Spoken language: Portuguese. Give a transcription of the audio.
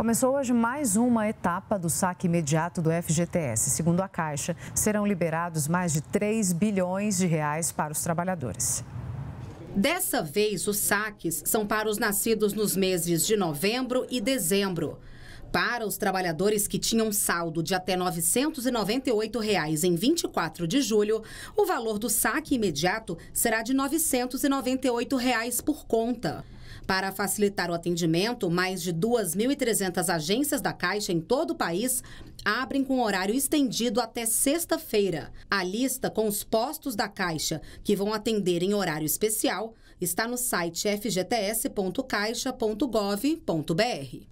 Começou hoje mais uma etapa do saque imediato do FGTS. Segundo a Caixa, serão liberados mais de 3 bilhões de reais para os trabalhadores. Dessa vez, os saques são para os nascidos nos meses de novembro e dezembro. Para os trabalhadores que tinham saldo de até R$ 998 em 24 de julho, o valor do saque imediato será de R$ 998 por conta. Para facilitar o atendimento, mais de 2.300 agências da Caixa em todo o país abrem com horário estendido até sexta-feira. A lista com os postos da Caixa, que vão atender em horário especial, está no site fgts.caixa.gov.br.